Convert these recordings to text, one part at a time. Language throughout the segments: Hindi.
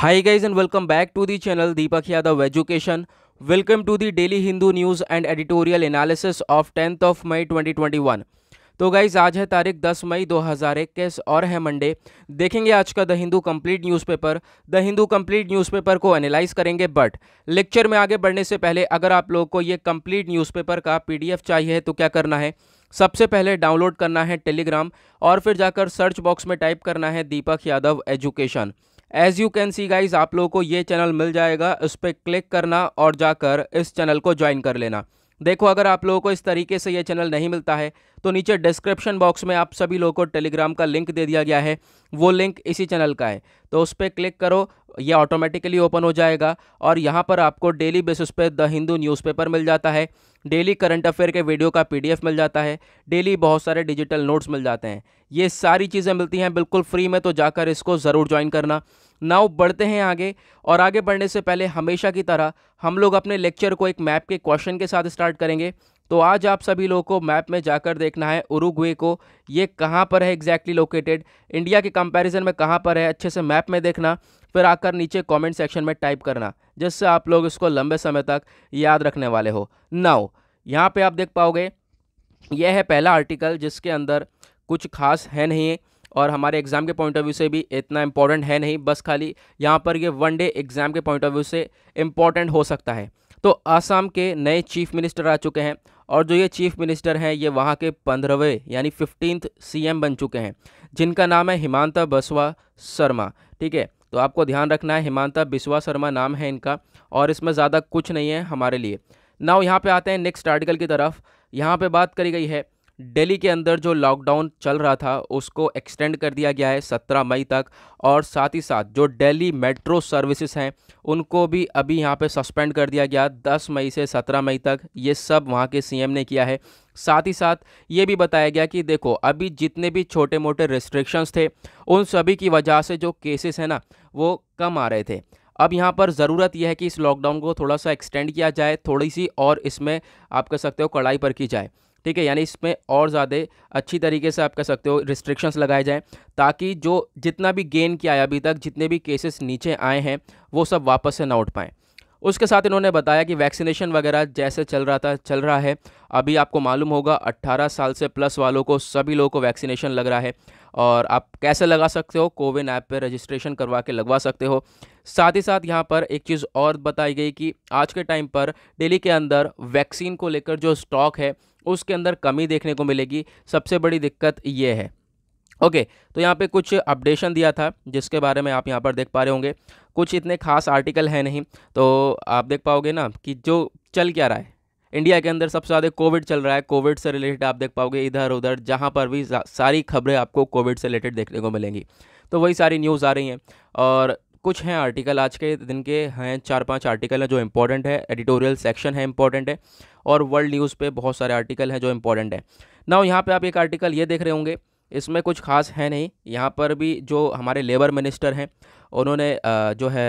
Hi guys and welcome back to the channel Deepak Yadav Education. Welcome to the Daily Hindu News and Editorial Analysis of 10th of May 2021. तो गाइज आज है तारीख 10 मई 2021 और है मंडे देखेंगे आज का the Hindu complete newspaper the Hindu complete newspaper को एनालाइज करेंगे बट लेक्चर में आगे बढ़ने से पहले अगर आप लोग को ये कंप्लीट न्यूज़पेपर का पीडीएफ चाहिए तो क्या करना है सबसे पहले डाउनलोड करना है टेलीग्राम और फिर जाकर सर्च बॉक्स में टाइप करना है Deepak Yadav education as you can see guys आप लोगों को ये चैनल मिल जाएगा उस पर क्लिक करना और जाकर इस चैनल को ज्वाइन कर लेना देखो अगर आप लोगों को इस तरीके से ये चैनल नहीं मिलता है तो नीचे डिस्क्रिप्शन बॉक्स में आप सभी लोगों को टेलीग्राम का लिंक दे दिया गया है वो लिंक इसी चैनल का है तो उस पर क्लिक करो ये ऑटोमेटिकली ओपन हो जाएगा और यहाँ पर आपको डेली बेसिस पे द हिंदू न्यूज़पेपर मिल जाता है डेली करंट अफेयर के वीडियो का पीडीएफ मिल जाता है डेली बहुत सारे डिजिटल नोट्स मिल जाते हैं ये सारी चीज़ें मिलती हैं बिल्कुल फ्री में तो जाकर इसको ज़रूर ज्वाइन करना नाउ बढ़ते हैं आगे और आगे बढ़ने से पहले हमेशा की तरह हम लोग अपने लेक्चर को एक मैप के क्वेश्चन के साथ स्टार्ट करेंगे तो आज आप सभी लोगों को मैप में जाकर देखना है उरुग्वे को ये कहाँ पर है एग्जैक्टली लोकेटेड इंडिया के कंपैरिजन में कहाँ पर है अच्छे से मैप में देखना फिर आकर नीचे कमेंट सेक्शन में टाइप करना जिससे आप लोग इसको लंबे समय तक याद रखने वाले हो नाउ यहाँ पे आप देख पाओगे यह है पहला आर्टिकल जिसके अंदर कुछ खास है नहीं और हमारे एग्ज़ाम के पॉइंट ऑफ व्यू से भी इतना इम्पॉर्टेंट है नहीं बस खाली यहाँ पर ये वन डे एग्ज़ाम के पॉइंट ऑफ व्यू से इम्पॉर्टेंट हो सकता है तो आसाम के नए चीफ मिनिस्टर आ चुके हैं और जो ये चीफ मिनिस्टर हैं ये वहाँ के पंद्रहवें यानी फिफ्टींथ सीएम बन चुके हैं जिनका नाम है हिमांता बसवा शर्मा ठीक है तो आपको ध्यान रखना है हिमांता बिस्वा शर्मा नाम है इनका और इसमें ज़्यादा कुछ नहीं है हमारे लिए नाउ यहाँ पे आते हैं नेक्स्ट आर्टिकल की तरफ यहाँ पे बात करी गई है दिल्ली के अंदर जो लॉकडाउन चल रहा था उसको एक्सटेंड कर दिया गया है सत्रह मई तक और साथ ही साथ जो दिल्ली मेट्रो सर्विसेज हैं उनको भी अभी यहाँ पे सस्पेंड कर दिया गया दस मई से सत्रह मई तक ये सब वहाँ के सीएम ने किया है साथ ही साथ ये भी बताया गया कि देखो अभी जितने भी छोटे मोटे रिस्ट्रिक्शंस थे उन सभी की वजह से जो केसेस हैं ना वो कम आ रहे थे अब यहाँ पर ज़रूरत यह है कि इस लॉकडाउन को थोड़ा सा एक्सटेंड किया जाए थोड़ी सी और इसमें आप कह सकते हो कड़ाई पर की जाए ठीक है यानी इसमें और ज़्यादा अच्छी तरीके से आप कह सकते हो रिस्ट्रिक्शंस लगाए जाएँ ताकि जो जितना भी गेन किया है अभी तक जितने भी केसेस नीचे आए हैं वो सब वापस से ना उठ पाएँ उसके साथ इन्होंने बताया कि वैक्सीनेशन वगैरह जैसे चल रहा था चल रहा है अभी आपको मालूम होगा 18 साल से प्लस वालों को सभी लोगों को वैक्सीनेशन लग रहा है और आप कैसे लगा सकते हो कोविन ऐप पर रजिस्ट्रेशन करवा के लगवा सकते हो साथ ही साथ यहाँ पर एक चीज़ और बताई गई कि आज के टाइम पर डेली के अंदर वैक्सीन को लेकर जो स्टॉक है उसके अंदर कमी देखने को मिलेगी सबसे बड़ी दिक्कत ये है ओके okay, तो यहाँ पे कुछ अपडेशन दिया था जिसके बारे में आप यहाँ पर देख पा रहे होंगे कुछ इतने खास आर्टिकल हैं नहीं तो आप देख पाओगे ना कि जो चल क्या रहा है इंडिया के अंदर सबसे ज़्यादा कोविड चल रहा है कोविड से रिलेटेड आप देख पाओगे इधर उधर जहाँ पर भी सारी खबरें आपको कोविड से रिलेटेड देखने को मिलेंगी तो वही सारी न्यूज़ आ रही हैं और कुछ हैं आर्टिकल आज के दिन के हैं चार पांच आर्टिकल हैं जो इंपॉर्टेंट है एडिटोरियल सेक्शन है इंपॉर्टेंट है और वर्ल्ड न्यूज़ पे बहुत सारे आर्टिकल हैं जो इंपॉर्टेंट है ना यहाँ पे आप एक आर्टिकल ये देख रहे होंगे इसमें कुछ खास है नहीं यहाँ पर भी जो हमारे लेबर मिनिस्टर हैं उन्होंने जो है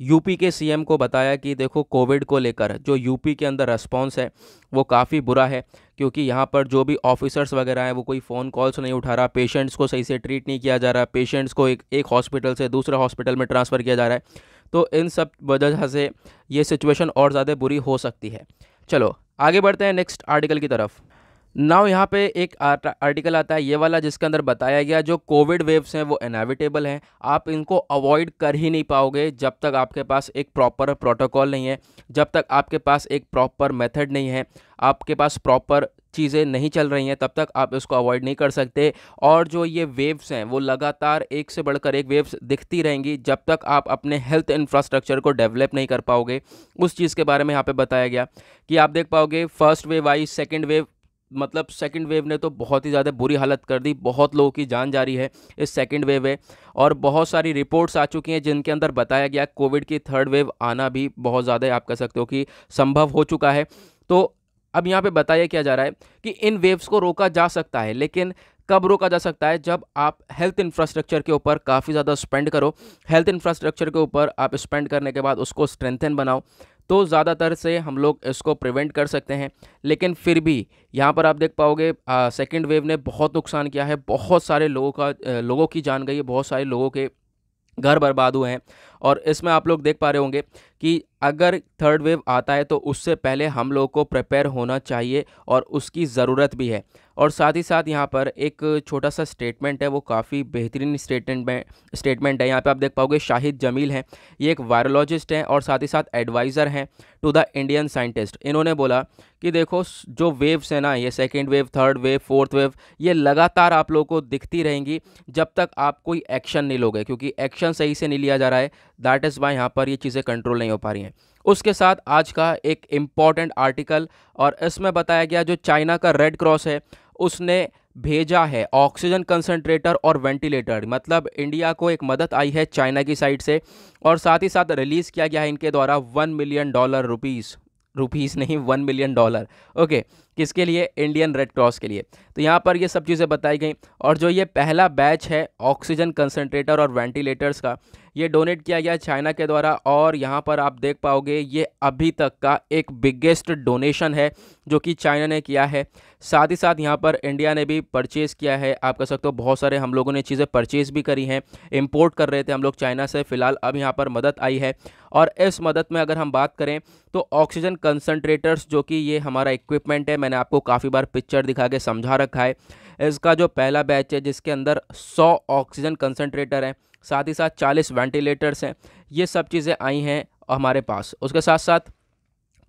यूपी के सीएम को बताया कि देखो कोविड को लेकर जो यूपी के अंदर रेस्पॉन्स है वो काफ़ी बुरा है क्योंकि यहाँ पर जो भी ऑफिसर्स वगैरह हैं वो कोई फ़ोन कॉल्स नहीं उठा रहा पेशेंट्स को सही से ट्रीट नहीं किया जा रहा पेशेंट्स को एक एक हॉस्पिटल से दूसरे हॉस्पिटल में ट्रांसफ़र किया जा रहा है तो इन सब वजह से ये सिचुएशन और ज़्यादा बुरी हो सकती है चलो आगे बढ़ते हैं नेक्स्ट आर्टिकल की तरफ नाव यहाँ पे एक आर्टिकल आता है ये वाला जिसके अंदर बताया गया जो कोविड वेव्स हैं वो इनएविटेबल हैं आप इनको अवॉइड कर ही नहीं पाओगे जब तक आपके पास एक प्रॉपर प्रोटोकॉल नहीं है जब तक आपके पास एक प्रॉपर मेथड नहीं है आपके पास प्रॉपर चीज़ें नहीं चल रही हैं तब तक आप इसको अवॉइड नहीं कर सकते और जो ये वेव्स हैं वो लगातार एक से बढ़कर एक वेव्स दिखती रहेंगी जब तक आप अपने हेल्थ इंफ्रास्ट्रक्चर को डेवलप नहीं कर पाओगे उस चीज़ के बारे में यहाँ पे बताया गया कि आप देख पाओगे फर्स्ट वेव आई सेकेंड वेव मतलब सेकंड वेव ने तो बहुत ही ज़्यादा बुरी हालत कर दी बहुत लोगों की जान जा रही है इस सेकंड वेव है और बहुत सारी रिपोर्ट्स आ चुकी हैं जिनके अंदर बताया गया कोविड की थर्ड वेव आना भी बहुत ज़्यादा आप कह सकते हो कि संभव हो चुका है तो अब यहाँ पे बताया क्या जा रहा है कि इन वेव्स को रोका जा सकता है लेकिन कब रोका जा सकता है जब आप हेल्थ इंफ्रास्ट्रक्चर के ऊपर काफ़ी ज़्यादा स्पेंड करो हेल्थ इंफ्रास्ट्रक्चर के ऊपर आप स्पेंड करने के बाद उसको स्ट्रेंथन बनाओ तो ज़्यादातर से हम लोग इसको प्रिवेंट कर सकते हैं लेकिन फिर भी यहाँ पर आप देख पाओगे सेकेंड वेव ने बहुत नुकसान किया है बहुत सारे लोगों का लोगों की जान गई है बहुत सारे लोगों के घर बर्बाद हुए हैं और इसमें आप लोग देख पा रहे होंगे कि अगर थर्ड वेव आता है तो उससे पहले हम लोग को प्रिपेयर होना चाहिए और उसकी ज़रूरत भी है और साथ ही साथ यहाँ पर एक छोटा सा स्टेटमेंट है वो काफ़ी बेहतरीन स्टेटमेंट में स्टेटमेंट है यहाँ पे आप देख पाओगे शाहिद जमील हैं ये एक वायरोलॉजिस्ट हैं और साथ ही साथ एडवाइज़र हैं टू द इंडियन साइंटिस्ट इन्होंने बोला कि देखो जो वेव्स हैं ना ये second wave third wave fourth wave ये लगातार आप लोगों को दिखती रहेंगी जब तक आप कोई एक्शन नहीं लोगे क्योंकि एक्शन सही से नहीं लिया जा रहा है दैट इज़ वाई यहाँ पर ये चीज़ें कंट्रोल नहीं हो पा रही हैं उसके साथ आज का एक इम्पॉर्टेंट आर्टिकल और इसमें बताया गया जो चाइना का रेड क्रॉस है उसने भेजा है ऑक्सीजन कंसनट्रेटर और वेंटिलेटर मतलब इंडिया को एक मदद आई है चाइना की साइड से और साथ ही साथ रिलीज़ किया गया है इनके द्वारा one million dollar rupees rupees नहीं वन मिलियन डॉलर ओके किसके लिए इंडियन रेड क्रॉस के लिए तो यहाँ पर ये सब चीज़ें बताई गई और जो ये पहला बैच है ऑक्सीजन कंसनट्रेटर और वेंटिलेटर्स का ये डोनेट किया गया चाइना के द्वारा और यहाँ पर आप देख पाओगे ये अभी तक का एक बिगेस्ट डोनेशन है जो कि चाइना ने किया है साथ ही साथ यहाँ पर इंडिया ने भी परचेज़ किया है आप कह सकते हो बहुत सारे हम लोगों ने चीज़ें परचेज़ भी करी हैं इम्पोर्ट कर रहे थे हम लोग चाइना से फ़िलहाल अब यहाँ पर मदद आई है और इस मदद में अगर हम बात करें तो ऑक्सीजन कंसनट्रेटर्स जो कि ये हमारा इक्विपमेंट है मैंने आपको काफ़ी बार पिक्चर दिखा के समझा रखा है इसका जो पहला बैच है जिसके अंदर 100 ऑक्सीजन कंसनट्रेटर हैं साथ ही साथ चालीस वेंटिलेटर्स हैं ये सब चीज़ें आई हैं हमारे पास उसके साथ साथ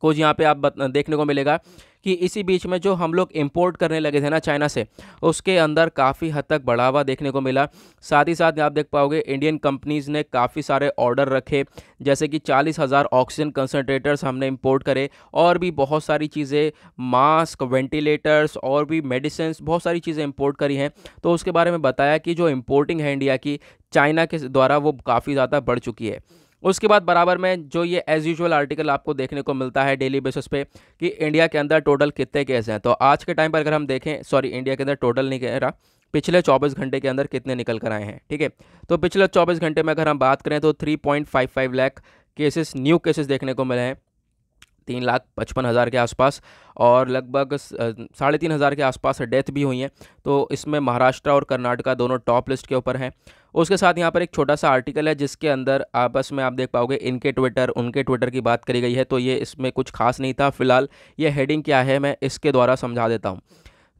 कुछ यहाँ पे आप देखने को मिलेगा कि इसी बीच में जो हम लोग इम्पोर्ट करने लगे थे ना चाइना से उसके अंदर काफ़ी हद तक बढ़ावा देखने को मिला साथ ही साथ आप देख पाओगे इंडियन कंपनीज़ ने काफ़ी सारे ऑर्डर रखे जैसे कि चालीस हज़ार ऑक्सीजन कंसनट्रेटर्स हमने इम्पोर्ट करे और भी बहुत सारी चीज़ें मास्क वेंटिलेटर्स और भी मेडिसिन बहुत सारी चीज़ें इम्पोर्ट करी हैं तो उसके बारे में बताया कि जो इम्पोर्टिंग है इंडिया की चाइना के द्वारा वो काफ़ी ज़्यादा बढ़ चुकी है उसके बाद बराबर में जो ये एज़ यूजल आर्टिकल आपको देखने को मिलता है डेली बेसिस पे कि इंडिया के अंदर टोटल कितने केस हैं तो आज के टाइम पर अगर हम देखें सॉरी इंडिया के अंदर टोटल नहीं कह रहा पिछले 24 घंटे के अंदर कितने निकल कर आए हैं ठीक है तो पिछले 24 घंटे में अगर हम बात करें तो 3.55 लाख केसेस न्यू केसेस देखने को मिले हैं तीन लाख पचपन हज़ार के आसपास और लगभग साढ़े तीन हज़ार के आसपास डेथ भी हुई हैं तो इसमें महाराष्ट्र और कर्नाटका दोनों टॉप लिस्ट के ऊपर हैं उसके साथ यहाँ पर एक छोटा सा आर्टिकल है जिसके अंदर आपस में आप देख पाओगे इनके ट्विटर उनके ट्विटर की बात करी गई है तो ये इसमें कुछ खास नहीं था फिलहाल ये हेडिंग क्या है मैं इसके द्वारा समझा देता हूँ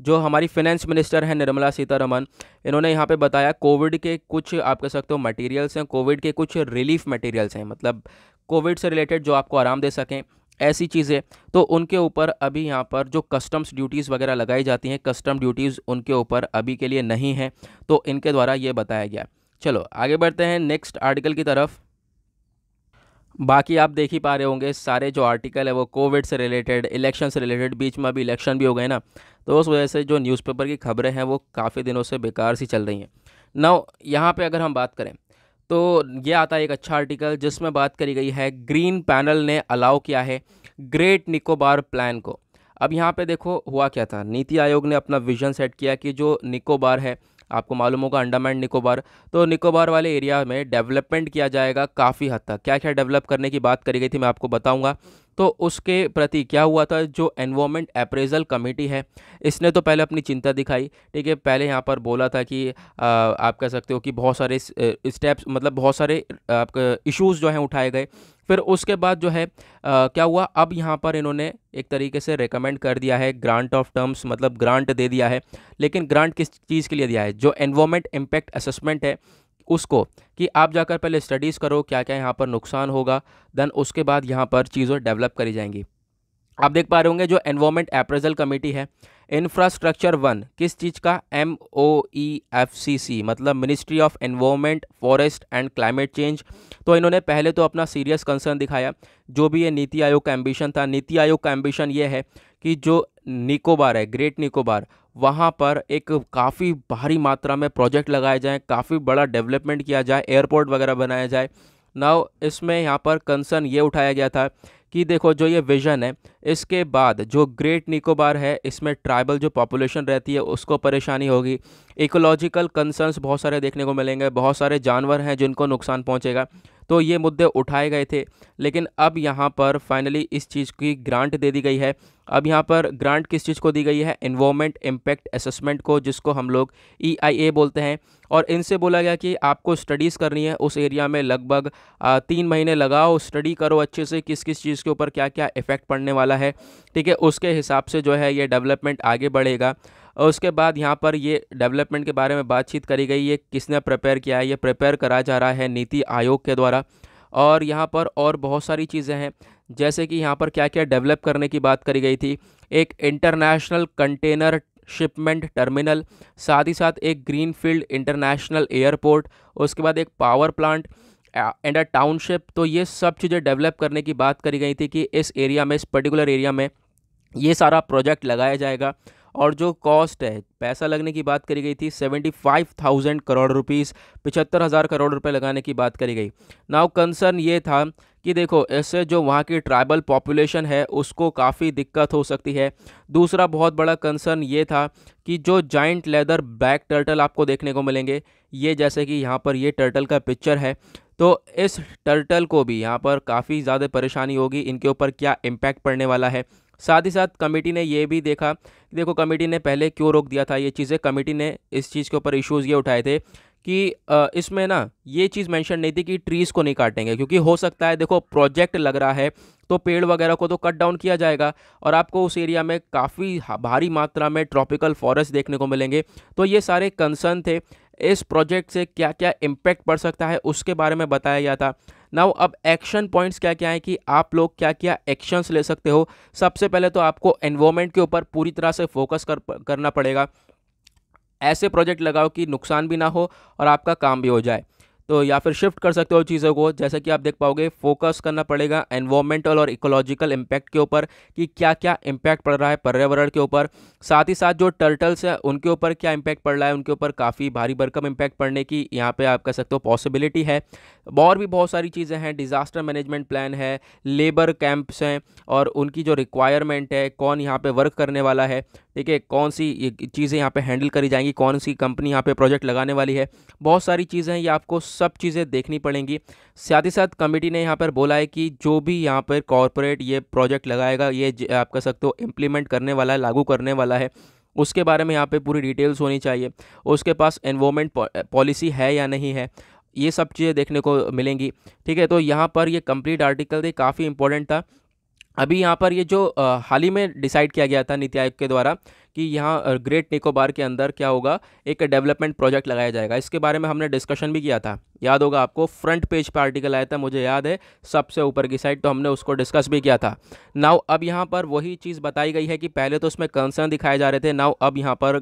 जो हमारी फिनेंस मिनिस्टर हैं निर्मला सीतारमन इन्होंने यहाँ पे बताया कोविड के कुछ आप कह सकते हो मटेरियल्स हैं कोविड के कुछ रिलीफ मटेरियल्स हैं मतलब कोविड से रिलेटेड जो आपको आराम दे सकें ऐसी चीज़ें तो उनके ऊपर अभी यहाँ पर जो कस्टम्स ड्यूटीज़ वगैरह लगाई जाती हैं कस्टम ड्यूटीज़ उनके ऊपर अभी के लिए नहीं हैं तो इनके द्वारा ये बताया गया चलो आगे बढ़ते हैं नेक्स्ट आर्टिकल की तरफ बाकी आप देख ही पा रहे होंगे सारे जो आर्टिकल है वो कोविड से रिलेटेड इलेक्शन से रिलेटेड बीच में अभी इलेक्शन भी हो गए ना तो उस वजह से जो न्यूज़पेपर की खबरें हैं वो काफ़ी दिनों से बेकार सी चल रही हैं नौ यहाँ पे अगर हम बात करें तो ये आता है एक अच्छा आर्टिकल जिसमें बात करी गई है ग्रीन पैनल ने अलाउ किया है ग्रेट निकोबार प्लान को अब यहाँ पे देखो हुआ क्या था नीति आयोग ने अपना विजन सेट किया कि जो निकोबार है आपको मालूम होगा अंडमान निकोबार तो निकोबार वाले एरिया में डेवलपमेंट किया जाएगा काफ़ी हद तक क्या क्या डेवलप करने की बात करी गई थी मैं आपको बताऊंगा तो उसके प्रति क्या हुआ था जो एनवायरमेंट अप्रेजल कमेटी है इसने तो पहले अपनी चिंता दिखाई ठीक है पहले यहाँ पर बोला था कि आ, आप कह सकते हो कि बहुत सारे स्टेप्स मतलब बहुत सारे आपके इश्यूज़ जो हैं उठाए गए फिर उसके बाद जो है आ, क्या हुआ अब यहाँ पर इन्होंने एक तरीके से रेकमेंड कर दिया है ग्रांट ऑफ टर्म्स मतलब ग्रांट दे दिया है लेकिन ग्रांट किस चीज़ के लिए दिया है जो एनवायरमेंट इम्पैक्ट असेसमेंट है उसको कि आप जाकर पहले स्टडीज़ करो क्या क्या यहाँ पर नुकसान होगा देन उसके बाद यहाँ पर चीज़ें डेवलप करी जाएंगी आप देख पा रहे होंगे जो एनवायरमेंट अप्रेजल कमेटी है इंफ्रास्ट्रक्चर वन किस चीज़ का M O E F C C मतलब ministry of environment forest and climate change तो इन्होंने पहले तो अपना सीरियस कंसर्न दिखाया जो भी ये नीति आयोग का एम्बिशन था नीति आयोग का एम्बिशन ये है कि जो निकोबार है ग्रेट निकोबार वहाँ पर एक काफ़ी भारी मात्रा में प्रोजेक्ट लगाए जाएँ काफ़ी बड़ा डेवलपमेंट किया जाए एयरपोर्ट वगैरह बनाया जाए नाउ इसमें यहाँ पर कंसर्न ये उठाया गया था कि देखो जो ये विज़न है इसके बाद जो ग्रेट निकोबार है इसमें ट्राइबल जो पॉपुलेशन रहती है उसको परेशानी होगी इकोलॉजिकल कंसर्न्स बहुत सारे देखने को मिलेंगे बहुत सारे जानवर हैं जिनको नुकसान पहुंचेगा तो ये मुद्दे उठाए गए थे लेकिन अब यहाँ पर फाइनली इस चीज़ की ग्रांट दे दी गई है अब यहाँ पर ग्रांट किस चीज़ को दी गई है इन्वॉमेंट इम्पैक्ट असेसमेंट को जिसको हम लोग ई e बोलते हैं और इनसे बोला गया कि आपको स्टडीज़ करनी है उस एरिया में लगभग तीन महीने लगाओ स्टडी करो अच्छे से किस किस चीज़ के ऊपर क्या क्या इफ़ेक्ट पड़ने वाला है ठीक है उसके हिसाब से जो है ये डेवलपमेंट आगे बढ़ेगा और उसके बाद यहाँ पर ये डेवलपमेंट के बारे में बातचीत करी गई ये किसने प्रपेयर किया है ये प्रपेयर करा जा रहा है नीति आयोग के द्वारा और यहाँ पर और बहुत सारी चीज़ें हैं जैसे कि यहाँ पर क्या क्या डेवलप करने की बात करी गई थी एक इंटरनेशनल कंटेनर शिपमेंट टर्मिनल साथ ही साथ एक ग्रीनफील्ड इंटरनेशनल एयरपोर्ट उसके बाद एक power plant and a township तो ये सब चीज़ें डेवलप करने की बात करी गई थी कि इस एरिया में इस पर्टिकुलर एरिया में ये सारा प्रोजेक्ट लगाया जाएगा और जो कॉस्ट है पैसा लगने की बात करी गई थी seventy five thousand crore rupees पिछहत्तर हज़ार करोड़ रुपए लगाने की बात करी गई नाउ कंसर्न ये था कि देखो इससे जो वहाँ की ट्राइबल पॉपुलेशन है उसको काफ़ी दिक्कत हो सकती है दूसरा बहुत बड़ा कंसर्न ये था कि जो जाइंट लेदर ब्लैक टर्टल आपको देखने को मिलेंगे ये जैसे कि यहाँ पर ये टर्टल का पिक्चर है तो इस टर्टल को भी यहाँ पर काफ़ी ज़्यादा परेशानी होगी इनके ऊपर क्या इम्पैक्ट पड़ने वाला है साथ ही साथ कमेटी ने ये भी देखा देखो कमेटी ने पहले क्यों रोक दिया था ये चीज़ें कमेटी ने इस चीज़ के ऊपर इश्यूज़ ये उठाए थे कि इसमें ना ये चीज़ मेंशन नहीं थी कि ट्रीज़ को नहीं काटेंगे क्योंकि हो सकता है देखो प्रोजेक्ट लग रहा है तो पेड़ वगैरह को तो कट डाउन किया जाएगा और आपको उस एरिया में काफ़ी भारी मात्रा में ट्रॉपिकल फॉरेस्ट देखने को मिलेंगे तो ये सारे कंसर्न थे इस प्रोजेक्ट से क्या क्या इम्पैक्ट पड़ सकता है उसके बारे में बताया गया था नाउ अब एक्शन पॉइंट्स क्या क्या हैं कि आप लोग क्या क्या एक्शंस ले सकते हो सबसे पहले तो आपको एनवायरमेंट के ऊपर पूरी तरह से फोकस कर करना पड़ेगा ऐसे प्रोजेक्ट लगाओ कि नुकसान भी ना हो और आपका काम भी हो जाए तो या फिर शिफ्ट कर सकते हो चीज़ों को जैसा कि आप देख पाओगे फोकस करना पड़ेगा एनवायरमेंटल और इकोलॉजिकल इम्पैक्ट के ऊपर कि क्या क्या इम्पैक्ट पड़ रहा है पर्यावरण के ऊपर साथ ही साथ जो टर्टल्स हैं उनके ऊपर क्या इम्पैक्ट पड़ रहा है उनके ऊपर काफ़ी भारी भरकम इम्पैक्ट पड़ने की यहाँ पर आप कह सकते हो पॉसिबिलिटी है और भी बहुत सारी चीज़ें हैं डिज़ास्टर मैनेजमेंट प्लान है लेबर कैंप्स हैं और उनकी जो रिक्वायरमेंट है कौन यहाँ पर वर्क करने वाला है ठीक है कौन सी ये चीज़ें यहाँ पे हैंडल करी जाएंगी कौन सी कंपनी यहाँ पे प्रोजेक्ट लगाने वाली है बहुत सारी चीज़ें ये आपको सब चीज़ें देखनी पड़ेंगी साथ ही साथ कमेटी ने यहाँ पर बोला है कि जो भी यहाँ पर कॉरपोरेट ये प्रोजेक्ट लगाएगा ये आप कह सकते हो इम्प्लीमेंट करने वाला है लागू करने वाला है उसके बारे में यहाँ पर पूरी डिटेल्स होनी चाहिए उसके पास एनवोमेंट पॉलिसी है या नहीं है ये सब चीज़ें देखने को मिलेंगी ठीक है तो यहाँ पर ये कंप्लीट आर्टिकल थे काफ़ी इंपॉर्टेंट था अभी यहाँ पर ये जो हाल ही में डिसाइड किया गया था नीति आयोग के द्वारा कि यहाँ ग्रेट निकोबार के अंदर क्या होगा एक डेवलपमेंट प्रोजेक्ट लगाया जाएगा इसके बारे में हमने डिस्कशन भी किया था याद होगा आपको फ्रंट पेज पर आर्टिकल आया था मुझे याद है सबसे ऊपर की साइड तो हमने उसको डिस्कस भी किया था नाउ अब यहाँ पर वही चीज़ बताई गई है कि पहले तो उसमें कंसर्न दिखाए जा रहे थे नाव अब यहाँ पर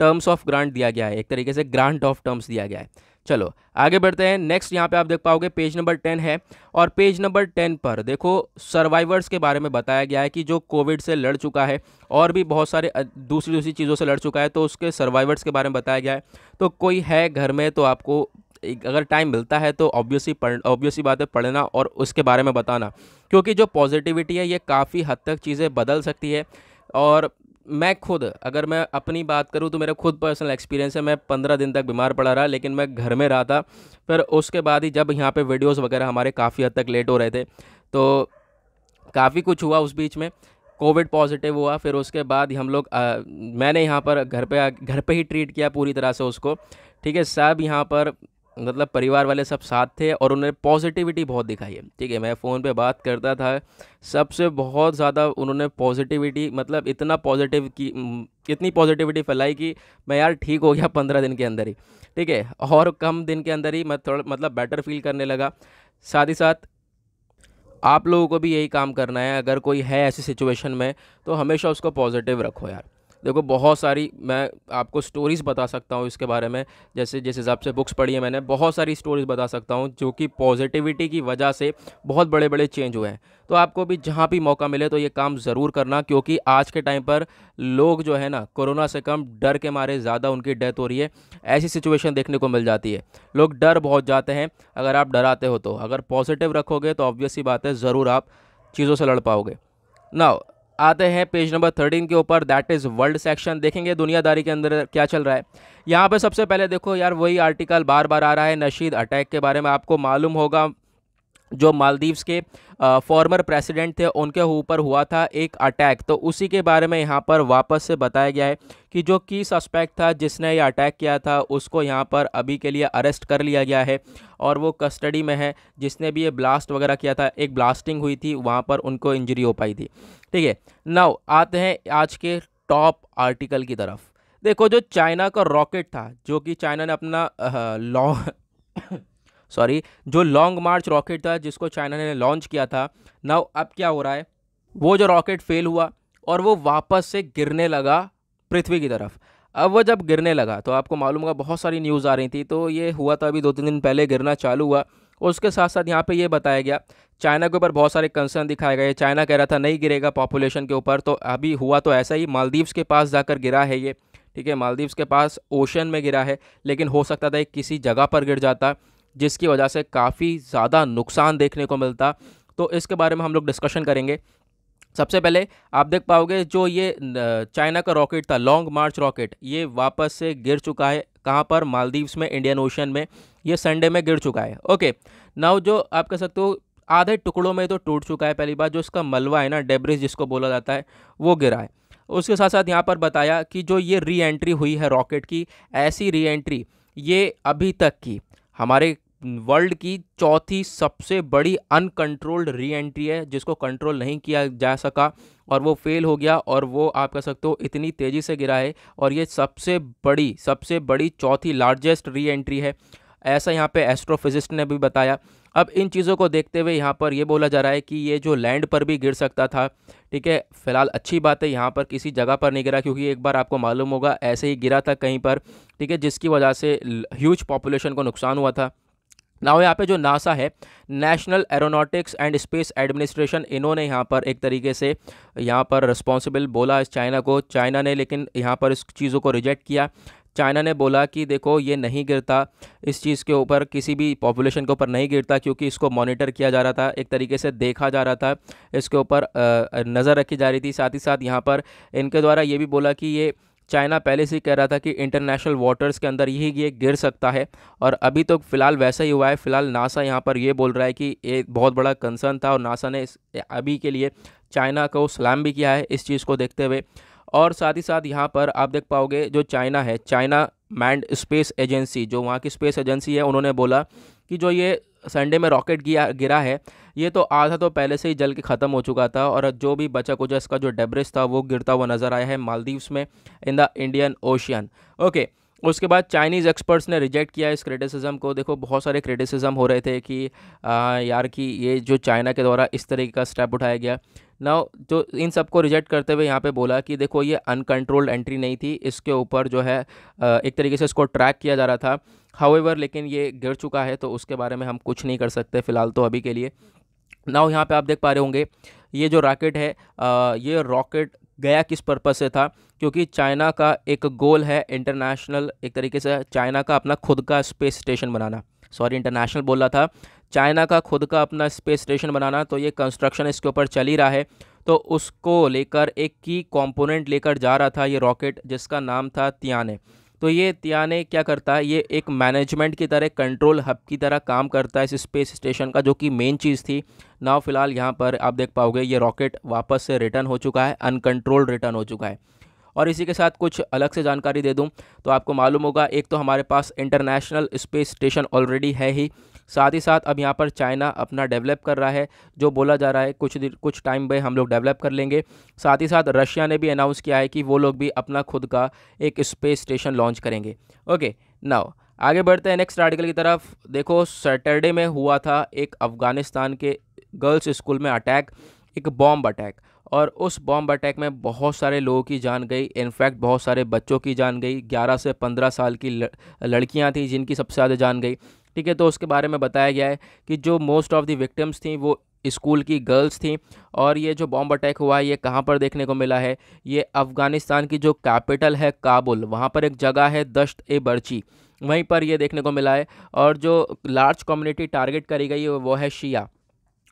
टर्म्स ऑफ ग्रांट दिया गया है एक तरीके से ग्रांट ऑफ टर्म्स दिया गया है चलो आगे बढ़ते हैं नेक्स्ट यहाँ पे आप देख पाओगे पेज नंबर टेन है और पेज नंबर टेन पर देखो सर्वाइवर्स के बारे में बताया गया है कि जो कोविड से लड़ चुका है और भी बहुत सारे दूसरी दूसरी चीज़ों से लड़ चुका है तो उसके सर्वाइवर्स के बारे में बताया गया है तो कोई है घर में तो आपको अगर टाइम मिलता है तो ऑब्वियसली पढ़ ऑब्वियसली बात है पढ़ना और उसके बारे में बताना क्योंकि जो पॉजिटिविटी है ये काफ़ी हद तक चीज़ें बदल सकती है और मैं खुद अगर मैं अपनी बात करूँ तो मेरा खुद पर्सनल एक्सपीरियंस है मैं पंद्रह दिन तक बीमार पड़ा रहा लेकिन मैं घर में रहा था फिर उसके बाद ही जब यहाँ पे वीडियोस वगैरह हमारे काफ़ी हद तक लेट हो रहे थे तो काफ़ी कुछ हुआ उस बीच में कोविड पॉजिटिव हुआ फिर उसके बाद हम लोग आ, मैंने यहाँ पर घर पे घर पे ही ट्रीट किया पूरी तरह से उसको ठीक है सब यहाँ पर मतलब परिवार वाले सब साथ थे और उन्होंने पॉजिटिविटी बहुत दिखाई है ठीक है मैं फ़ोन पे बात करता था सबसे बहुत ज़्यादा उन्होंने पॉजिटिविटी मतलब इतना पॉजिटिव की इतनी पॉजिटिविटी फैलाई कि मैं यार ठीक हो गया पंद्रह दिन के अंदर ही ठीक है और कम दिन के अंदर ही मैं थोड़ा मतलब बेटर फील करने लगा साथ ही साथ आप लोगों को भी यही काम करना है अगर कोई है ऐसी सिचुएशन में तो हमेशा उसको पॉजिटिव रखो यार देखो बहुत सारी मैं आपको स्टोरीज़ बता सकता हूँ इसके बारे में जैसे जिस हिसाब से बुक्स पढ़ी है मैंने बहुत सारी स्टोरीज़ बता सकता हूँ जो कि पॉजिटिविटी की वजह से बहुत बड़े बड़े चेंज हुए हैं तो आपको भी जहाँ भी मौका मिले तो ये काम ज़रूर करना क्योंकि आज के टाइम पर लोग जो है ना कोरोना से कम डर के मारे ज़्यादा उनकी डेथ हो रही है ऐसी सिचुएशन देखने को मिल जाती है लोग डर बहुत जाते हैं अगर आप डराते हो तो अगर पॉजिटिव रखोगे तो ऑब्वियस ही बात है ज़रूर आप चीज़ों से लड़ पाओगे ना आते हैं पेज नंबर थर्टीन के ऊपर दैट इज़ वर्ल्ड सेक्शन देखेंगे दुनियादारी के अंदर क्या चल रहा है यहाँ पे सबसे पहले देखो यार वही आर्टिकल बार बार आ रहा है नशीद अटैक के बारे में आपको मालूम होगा जो मालदीव्स के फॉर्मर प्रेसिडेंट थे उनके ऊपर हुआ था एक अटैक तो उसी के बारे में यहाँ पर वापस से बताया गया है कि जो की सस्पेक्ट था जिसने ये अटैक किया था उसको यहाँ पर अभी के लिए अरेस्ट कर लिया गया है और वो कस्टडी में है जिसने भी ये ब्लास्ट वगैरह किया था एक ब्लास्टिंग हुई थी वहाँ पर उनको इंजरी हो पाई थी ठीक है नाव आते हैं आज के टॉप आर्टिकल की तरफ देखो जो चाइना का रॉकेट था जो कि चाइना ने अपना लॉ सॉरी जो लॉन्ग मार्च रॉकेट था जिसको चाइना ने लॉन्च किया था नाउ अब क्या हो रहा है वो जो रॉकेट फेल हुआ और वो वापस से गिरने लगा पृथ्वी की तरफ अब वह जब गिरने लगा तो आपको मालूम होगा बहुत सारी न्यूज़ आ रही थी तो ये हुआ था अभी दो तीन दिन पहले गिरना चालू हुआ और उसके साथ साथ यहाँ पे ये बताया गया चाइना के ऊपर बहुत सारे कंसर्न दिखाए गए चाइना कह रहा था नहीं गिरेगा पॉपुलेशन के ऊपर तो अभी हुआ तो ऐसा ही मालदीव्स के पास जाकर गिरा है ये ठीक है मालदीव्स के पास ओशन में गिरा है लेकिन हो सकता था किसी जगह पर गिर जाता जिसकी वजह से काफ़ी ज़्यादा नुकसान देखने को मिलता तो इसके बारे में हम लोग डिस्कशन करेंगे सबसे पहले आप देख पाओगे जो ये चाइना का रॉकेट था लॉन्ग मार्च रॉकेट ये वापस से गिर चुका है कहाँ पर मालदीव्स में इंडियन ओशन में ये संडे में गिर चुका है ओके नाउ जो आप कह सकते हो आधे टुकड़ों में तो टूट चुका है पहली बार जो इसका मलबा है ना डेब्रिज जिसको बोला जाता है वो गिरा है उसके साथ साथ यहाँ पर बताया कि जो ये री एंट्री हुई है रॉकेट की ऐसी री एंट्री ये अभी तक की हमारे वर्ल्ड की चौथी सबसे बड़ी अनकंट्रोल्ड री एंट्री है जिसको कंट्रोल नहीं किया जा सका और वो फेल हो गया और वो आप कह सकते हो इतनी तेज़ी से गिरा है और ये सबसे बड़ी सबसे बड़ी चौथी लार्जेस्ट री एंट्री है ऐसा यहाँ पे एस्ट्रोफिजिस्ट ने भी बताया अब इन चीज़ों को देखते हुए यहाँ पर ये बोला जा रहा है कि ये जो लैंड पर भी गिर सकता था ठीक है फिलहाल अच्छी बात है यहाँ पर किसी जगह पर नहीं गिरा क्योंकि एक बार आपको मालूम होगा ऐसे ही गिरा था कहीं पर ठीक है जिसकी वजह से ह्यूज पॉपुलेशन को नुकसान हुआ था ना यहाँ पे जो नासा है national aeronautics and space administration इन्होंने यहाँ पर एक तरीके से यहाँ पर रिस्पॉन्सिबल बोला इस चाइना को चाइना ने लेकिन यहाँ पर इस चीज़ों को रिजेक्ट किया चाइना ने बोला कि देखो ये नहीं गिरता इस चीज़ के ऊपर किसी भी पॉपुलेशन के ऊपर नहीं गिरता क्योंकि इसको मॉनिटर किया जा रहा था एक तरीके से देखा जा रहा था इसके ऊपर नज़र रखी जा रही थी साथ ही साथ यहाँ पर इनके द्वारा ये भी बोला कि ये चाइना पहले से ही कह रहा था कि इंटरनेशनल वाटर्स के अंदर यही ये गिर सकता है और अभी तो फ़िलहाल वैसा ही हुआ है फ़िलहाल नासा यहाँ पर ये बोल रहा है कि ये बहुत बड़ा कंसर्न था और नासा ने अभी के लिए चाइना को सलाम भी किया है इस चीज़ को देखते हुए और साथ ही साथ यहाँ पर आप देख पाओगे जो चाइना है चाइना मैंड स्पेस एजेंसी जो वहाँ की स्पेस एजेंसी है उन्होंने बोला कि जो ये संडे में रॉकेट गिरा है ये तो आधा तो पहले से ही जल के ख़त्म हो चुका था और जो भी बचा कुछ इसका जो डेब्रिज था वो गिरता हुआ नज़र आया है मालदीव्स में in the Indian ocean okay उसके बाद चाइनीज़ एक्सपर्ट्स ने रिजेक्ट किया इस क्रिटिसिज्म को देखो बहुत सारे क्रिटिसिज्म हो रहे थे कि आ, यार कि ये जो चाइना के द्वारा इस तरीके का स्टेप उठाया गया नाउ जो इन सबको रिजेक्ट करते हुए यहाँ पे बोला कि देखो ये अनकंट्रोल्ड एंट्री नहीं थी इसके ऊपर जो है एक तरीके से इसको ट्रैक किया जा रहा था हाउएवर लेकिन ये गिर चुका है तो उसके बारे में हम कुछ नहीं कर सकते फ़िलहाल तो अभी के लिए नाउ यहाँ पे आप देख पा रहे होंगे ये जो रॉकेट है ये रॉकेट गया किस पर्पज़ से था क्योंकि चाइना का एक गोल है इंटरनेशनल एक तरीके से चाइना का अपना खुद का स्पेस स्टेशन बनाना सॉरी इंटरनेशनल बोला था चाइना का खुद का अपना स्पेस स्टेशन बनाना तो ये कंस्ट्रक्शन इसके ऊपर चल ही रहा है तो उसको लेकर एक की कंपोनेंट लेकर जा रहा था ये रॉकेट जिसका नाम था तियाने तो ये तियाने क्या करता है ये एक मैनेजमेंट की तरह कंट्रोल हब की तरह काम करता है इस स्पेस स्टेशन का जो कि मेन चीज़ थी ना फ़िलहाल यहाँ पर आप देख पाओगे ये रॉकेट वापस से रिटर्न हो चुका है अनकंट्रोल्ड रिटर्न हो चुका है और इसी के साथ कुछ अलग से जानकारी दे दूँ तो आपको मालूम होगा एक तो हमारे पास इंटरनेशनल स्पेस स्टेशन ऑलरेडी है ही साथ ही साथ अब यहाँ पर चाइना अपना डेवलप कर रहा है जो बोला जा रहा है कुछ दिन कुछ टाइम में हम लोग डेवलप कर लेंगे साथ ही साथ रशिया ने भी अनाउंस किया है कि वो लोग भी अपना खुद का एक स्पेस स्टेशन लॉन्च करेंगे ओके नाउ आगे बढ़ते हैं नेक्स्ट आर्टिकल की तरफ देखो सैटरडे में हुआ था एक अफ़गानिस्तान के गर्ल्स स्कूल में अटैक एक बॉम्ब अटैक और उस बॉम्ब अटैक में बहुत सारे लोगों की जान गई इनफैक्ट बहुत सारे बच्चों की जान गई 11 से 15 साल की लड़कियां थी जिनकी सबसे ज़्यादा जान गई ठीक है तो उसके बारे में बताया गया है कि जो मोस्ट ऑफ़ दी विक्टिम्स थी वो स्कूल की गर्ल्स थी और ये जो बॉम्ब अटैक हुआ है ये कहाँ पर देखने को मिला है ये अफ़गानिस्तान की जो कैपिटल है काबुल वहाँ पर एक जगह है दश्त ए बर्ची वहीं पर यह देखने को मिला है और जो लार्ज कम्युनिटी टारगेट करी गई है वो है शिया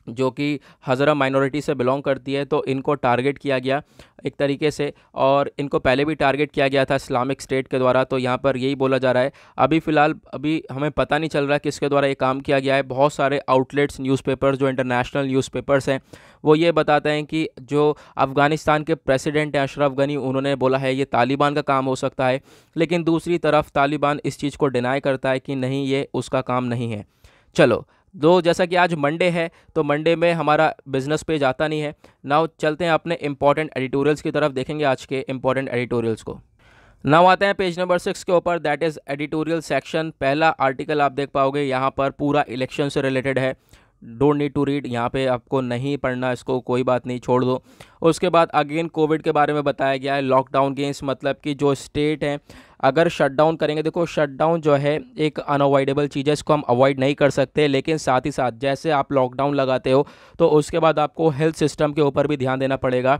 जो कि हज़रा माइनॉरिटी से बिलोंग करती है तो इनको टारगेट किया गया एक तरीके से और इनको पहले भी टारगेट किया गया था इस्लामिक स्टेट के द्वारा तो यहाँ पर यही बोला जा रहा है अभी फ़िलहाल अभी हमें पता नहीं चल रहा किसके द्वारा ये काम किया गया है बहुत सारे आउटलेट्स न्यूज़पेपर्स जो इंटरनेशनल न्यूज़पेपर्स हैं वो ये बताते हैं कि जो अफ़गानिस्तान के प्रेसिडेंट हैं अशरफ गनी उन्होंने बोला है ये तालिबान का काम हो सकता है लेकिन दूसरी तरफ तालिबान इस चीज़ को डिनाई करता है कि नहीं ये उसका काम नहीं है चलो दो जैसा कि आज मंडे है तो मंडे में हमारा बिजनेस पेज आता नहीं है नाउ चलते हैं अपने इंपॉर्टेंट एडिटोरियल्स की तरफ देखेंगे आज के इंपॉर्टेंट एडिटोरियल्स को नाउ आते हैं पेज नंबर सिक्स के ऊपर दैट इज़ एडिटोरियल सेक्शन पहला आर्टिकल आप देख पाओगे यहाँ पर पूरा इलेक्शन से रिलेटेड है डोंट नीड टू रीड यहाँ पे आपको नहीं पढ़ना इसको कोई बात नहीं छोड़ दो उसके बाद अगेन कोविड के बारे में बताया गया है लॉकडाउन गेंस मतलब कि जो स्टेट हैं अगर शटडाउन करेंगे देखो शटडाउन जो है एक अनअवॉइडेबल चीज़ है इसको हम अवॉइड नहीं कर सकते लेकिन साथ ही साथ जैसे आप लॉकडाउन लगाते हो तो उसके बाद आपको हेल्थ सिस्टम के ऊपर भी ध्यान देना पड़ेगा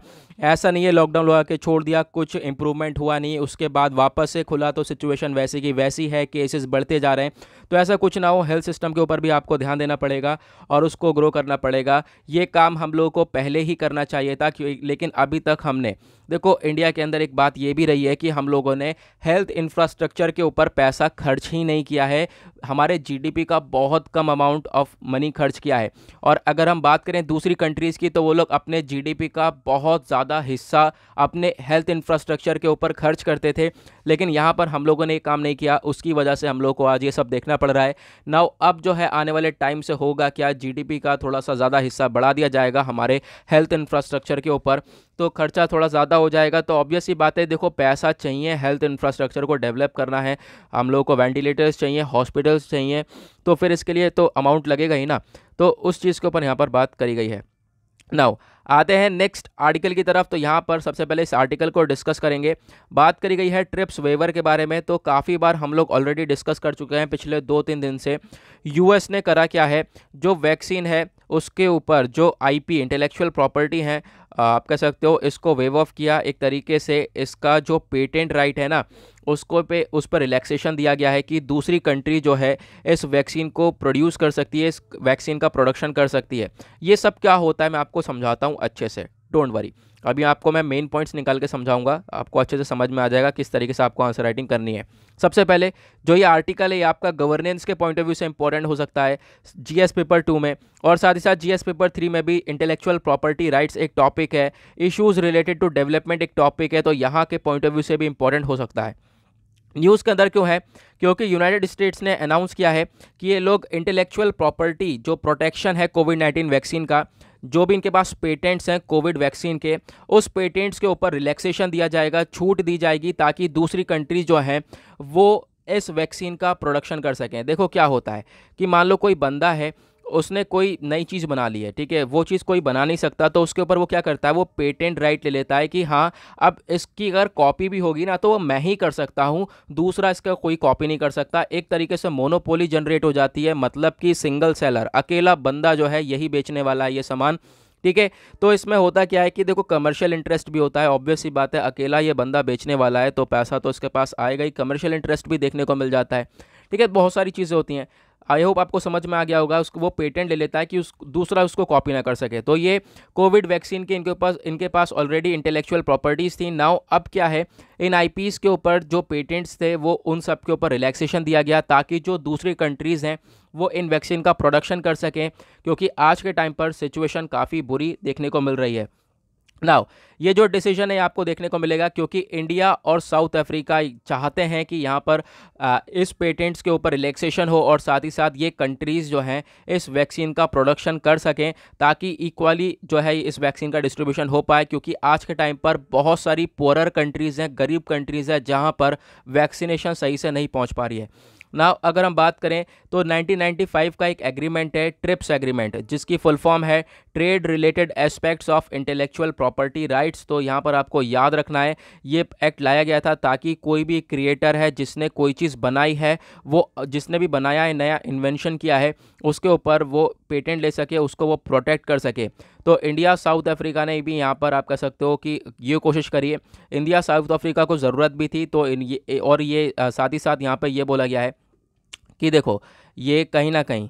ऐसा नहीं है लॉकडाउन लगा के छोड़ दिया कुछ इंप्रूवमेंट हुआ नहीं उसके बाद वापस से खुला तो सिचुएशन वैसी की वैसी है केसेस बढ़ते जा रहे हैं तो ऐसा कुछ ना हो हेल्थ सिस्टम के ऊपर भी आपको ध्यान देना पड़ेगा और उसको ग्रो करना पड़ेगा ये काम हम लोगों को पहले ही करना चाहिए था लेकिन अभी तक हमने देखो इंडिया के अंदर एक बात ये भी रही है कि हम लोगों ने हेल्थ इंफ्रास्ट्रक्चर के ऊपर पैसा खर्च ही नहीं किया है हमारे जीडीपी का बहुत कम अमाउंट ऑफ मनी खर्च किया है और अगर हम बात करें दूसरी कंट्रीज़ की तो वो लोग अपने जीडीपी का बहुत ज़्यादा हिस्सा अपने हेल्थ इंफ्रास्ट्रक्चर के ऊपर खर्च करते थे लेकिन यहाँ पर हम लोगों ने ये काम नहीं किया उसकी वजह से हम लोग को आज ये सब देखना पड़ रहा है नाउ अब जो है आने वाले टाइम से होगा क्या जी का थोड़ा सा ज़्यादा हिस्सा बढ़ा दिया जाएगा हमारे हेल्थ इंफ्रास्ट्रक्चर के ऊपर तो खर्चा थोड़ा ज़्यादा हो जाएगा तो ऑब्वियस ही बात है देखो पैसा चाहिए हेल्थ इंफ्रास्ट्रक्चर को डेवलप करना है हम लोगों को वेंटिलेटर्स चाहिए हॉस्पिटल्स चाहिए तो फिर इसके लिए तो अमाउंट लगेगा ही ना तो उस चीज़ के ऊपर यहाँ पर बात करी गई है नाउ आते हैं नेक्स्ट आर्टिकल की तरफ तो यहाँ पर सबसे पहले इस आर्टिकल को डिस्कस करेंगे बात करी गई है ट्रिप्स वेवर के बारे में तो काफ़ी बार हम लोग ऑलरेडी डिस्कस कर चुके हैं पिछले दो तीन दिन से यूएस ने करा क्या है जो वैक्सीन है उसके ऊपर जो आईपी इंटेलेक्चुअल प्रॉपर्टी हैं आप कह सकते हो इसको वेव ऑफ किया एक तरीके से इसका जो पेटेंट राइट है ना उसको पे उस पर रिलैक्सेशन दिया गया है कि दूसरी कंट्री जो है इस वैक्सीन को प्रोड्यूस कर सकती है इस वैक्सीन का प्रोडक्शन कर सकती है ये सब क्या होता है मैं आपको समझाता हूँ अच्छे से डोंट वरी अभी आपको मैं मेन पॉइंट्स निकाल के समझाऊंगा आपको अच्छे से समझ में आ जाएगा किस तरीके से आपको आंसर राइटिंग करनी है सबसे पहले जो ये आर्टिकल है ये आपका गवर्नेंस के पॉइंट ऑफ व्यू से इंपॉर्टेंट हो सकता है जीएस पेपर टू में और साथ ही साथ जीएस पेपर थ्री में भी इंटेलेक्चुअल प्रॉपर्टी राइट्स एक टॉपिक है इशूज़ रिलेटेड टू डेवलपमेंट एक टॉपिक है तो यहाँ के पॉइंट ऑफ व्यू से भी इंपॉर्टेंट हो सकता है न्यूज़ के अंदर क्यों है क्योंकि यूनाइटेड स्टेट्स ने अनाउंस किया है कि ये लोग इंटेलेक्चुअल प्रॉपर्टी जो प्रोटेक्शन है कोविड नाइन्टीन वैक्सीन का जो भी इनके पास पेटेंट्स हैं कोविड वैक्सीन के उस पेटेंट्स के ऊपर रिलैक्सेशन दिया जाएगा छूट दी जाएगी ताकि दूसरी कंट्रीज जो हैं वो इस वैक्सीन का प्रोडक्शन कर सकें देखो क्या होता है कि मान लो कोई बंदा है उसने कोई नई चीज़ बना ली है ठीक है वो चीज़ कोई बना नहीं सकता तो उसके ऊपर वो क्या करता है वो पेटेंट राइट ले लेता है कि हाँ अब इसकी अगर कॉपी भी होगी ना तो वो मैं ही कर सकता हूँ दूसरा इसका कोई कॉपी नहीं कर सकता एक तरीके से मोनोपोली जनरेट हो जाती है मतलब कि सिंगल सेलर अकेला बंदा जो है यही बेचने वाला है ये सामान ठीक है तो इसमें होता क्या है कि देखो कमर्शियल इंटरेस्ट भी होता है ऑब्वियस ही बात है अकेला ये बंदा बेचने वाला है तो पैसा तो इसके पास आएगा ही कमर्शियल इंटरेस्ट भी देखने को मिल जाता है ठीक है बहुत सारी चीज़ें होती हैं आई होप आपको समझ में आ गया होगा उसको वो पेटेंट ले लेता है कि उस दूसरा उसको कॉपी ना कर सके तो ये कोविड वैक्सीन के इनके पास इनके पास ऑलरेडी इंटेलेक्चुअल प्रॉपर्टीज़ थी नाउ अब क्या है इन आई के ऊपर जो पेटेंट्स थे वो उन सब के ऊपर रिलैक्सेशन दिया गया ताकि जो दूसरी कंट्रीज़ हैं वो इन वैक्सीन का प्रोडक्शन कर सकें क्योंकि आज के टाइम पर सिचुएशन काफ़ी बुरी देखने को मिल रही है नाउ ये जो डिसीजन है आपको देखने को मिलेगा क्योंकि इंडिया और साउथ अफ्रीका चाहते हैं कि यहाँ पर आ, इस पेटेंट्स के ऊपर रिलैक्सेशन हो और साथ ही साथ ये कंट्रीज़ जो हैं इस वैक्सीन का प्रोडक्शन कर सकें ताकि इक्वली जो है इस वैक्सीन का डिस्ट्रीब्यूशन हो पाए क्योंकि आज के टाइम पर बहुत सारी पोअर कंट्रीज़ हैं गरीब कंट्रीज़ हैं जहाँ पर वैक्सीनेशन सही से नहीं पहुँच पा रही है ना अगर हम बात करें तो 1995 का एक एग्रीमेंट है ट्रिप्स एग्रीमेंट जिसकी फुल फॉर्म है trade related aspects of intellectual property rights तो यहाँ पर आपको याद रखना है ये एक्ट लाया गया था ताकि कोई भी क्रिएटर है जिसने कोई चीज़ बनाई है वो जिसने भी बनाया है नया इन्वेंशन किया है उसके ऊपर वो पेटेंट ले सके उसको वो प्रोटेक्ट कर सके तो इंडिया साउथ अफ्रीका ने भी यहाँ पर आप कह सकते हो कि ये कोशिश करिए इंडिया साउथ अफ्रीका को ज़रूरत भी थी तो इन ये और ये साथ ही साथ यहाँ पर यह बोला गया है कि देखो ये कहीं ना कहीं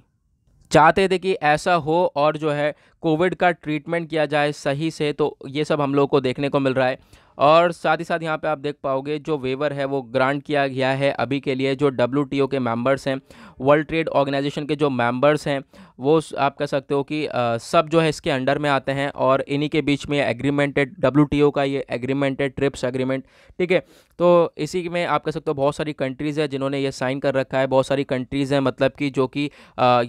चाहते थे कि ऐसा हो और जो है कोविड का ट्रीटमेंट किया जाए सही से तो ये सब हम लोग को देखने को मिल रहा है और साथ ही साथ यहाँ पे आप देख पाओगे जो वेवर है वो ग्रांट किया गया है अभी के लिए जो डब्ल्यू के मेंबर्स हैं वर्ल्ड ट्रेड ऑर्गेनाइजेशन के जो मेंबर्स हैं वो आप कह सकते हो कि आ, सब जो है इसके अंडर में आते हैं और इन्हीं के बीच में एग्रीमेंटेड डब्ल्यू का ये एग्रीमेंटेड ट्रिप्स एग्रीमेंट ठीक है तो इसी में आप कह सकते हो बहुत सारी कंट्रीज़ है जिन्होंने ये साइन कर रखा है बहुत सारी कंट्रीज़ हैं मतलब कि जो कि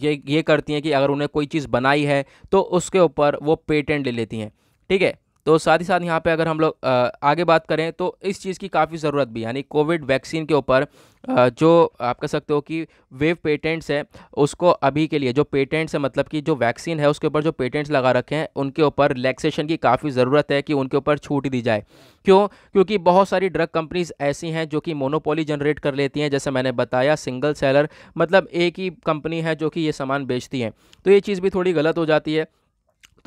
ये ये करती हैं कि अगर उन्हें कोई चीज़ बनाई है तो उसके ऊपर वो पेटेंट ले लेती हैं ठीक है तो साथ ही साथ यहाँ पे अगर हम लोग आगे बात करें तो इस चीज़ की काफ़ी ज़रूरत भी यानी कोविड वैक्सीन के ऊपर जो आप कह सकते हो कि वेव पेटेंट्स है उसको अभी के लिए जो पेटेंट्स है मतलब कि जो वैक्सीन है उसके ऊपर जो पेटेंट्स लगा रखे हैं उनके ऊपर रिलैक्सेशन की काफ़ी ज़रूरत है कि उनके ऊपर छूट दी जाए क्यों क्योंकि बहुत सारी ड्रग कंपनीज़ ऐसी हैं जो कि मोनोपोली जनरेट कर लेती हैं जैसे मैंने बताया सिंगल सेलर मतलब एक ही कंपनी है जो कि ये सामान बेचती हैं तो ये चीज़ भी थोड़ी गलत हो जाती है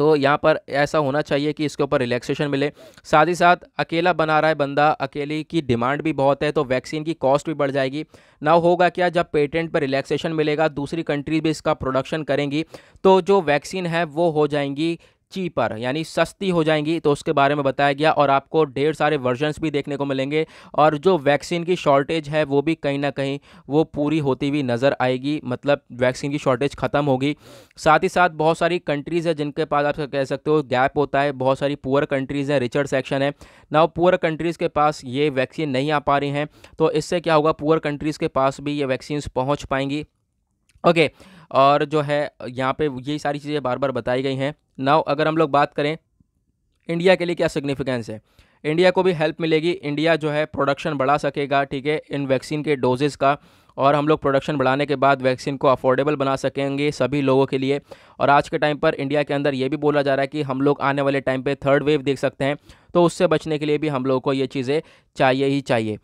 तो यहाँ पर ऐसा होना चाहिए कि इसके ऊपर रिलैक्सेशन मिले साथ ही साथ अकेला बना रहा है बंदा अकेले की डिमांड भी बहुत है तो वैक्सीन की कॉस्ट भी बढ़ जाएगी ना होगा क्या जब पेटेंट पर रिलैक्सेशन मिलेगा दूसरी कंट्रीज भी इसका प्रोडक्शन करेंगी तो जो वैक्सीन है वो हो जाएंगी चीपर यानी सस्ती हो जाएंगी तो उसके बारे में बताया गया और आपको ढेर सारे वर्जन्स भी देखने को मिलेंगे और जो वैक्सीन की शॉर्टेज है वो भी कहीं ना कहीं वो पूरी होती हुई नज़र आएगी मतलब वैक्सीन की शॉर्टेज ख़त्म होगी साथ ही साथ बहुत सारी कंट्रीज़ है जिनके पास आप कह सकते हो गैप होता है बहुत सारी पुअर कंट्रीज़ हैं रिचर्ड सेक्शन है ना पुअर कंट्रीज़ के पास ये वैक्सीन नहीं आ पा रही हैं तो इससे क्या होगा पुअर कंट्रीज़ के पास भी ये वैक्सीन्स पहुँच पाएंगी ओके okay, और जो है यहाँ पे यही सारी चीज़ें बार बार बताई गई हैं नाउ अगर हम लोग बात करें इंडिया के लिए क्या सिग्निफिकेंस है इंडिया को भी हेल्प मिलेगी इंडिया जो है प्रोडक्शन बढ़ा सकेगा ठीक है इन वैक्सीन के डोजेज़ का और हम लोग प्रोडक्शन बढ़ाने के बाद वैक्सीन को अफोर्डेबल बना सकेंगे सभी लोगों के लिए और आज के टाइम पर इंडिया के अंदर ये भी बोला जा रहा है कि हम लोग आने वाले टाइम पे थर्ड वेव देख सकते हैं तो उससे बचने के लिए भी हम लोगों को ये चीज़ें चाहिए ही चाहिए